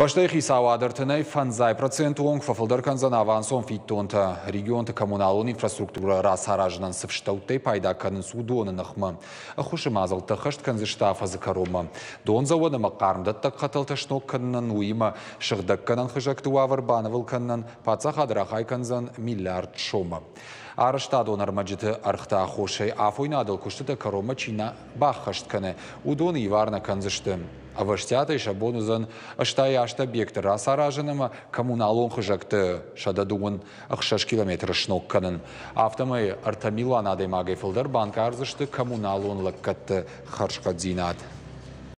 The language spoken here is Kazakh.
Баштайхи савадыртынай фанзай процент оң фафылдарканзан авансон фиттонта. Регионты коммуналын инфраструктура рас харажынан сывштаутай пайдаканын судуонынықмы. Құшы мазылты қышт кінзішта фазықарумы. Дон завонымы қарымдаттық қатылтышнок кіннін уйымы шығдық кінін хыжақты уавыр банывыл кіннін паца қадырақай кінзан миллиард шомы. Арышта донар маджеті арқта қошай афойна карома чина бақ қышт Удон иварна кінзішті аваштята шабонузан аштай ашта бекті рас аражыныма коммуналон хыжакты шададуын ықшаш километр шнокканын. Автомай артамилан адаймагай фылдар банк арзышты коммуналон лаккатты харшқа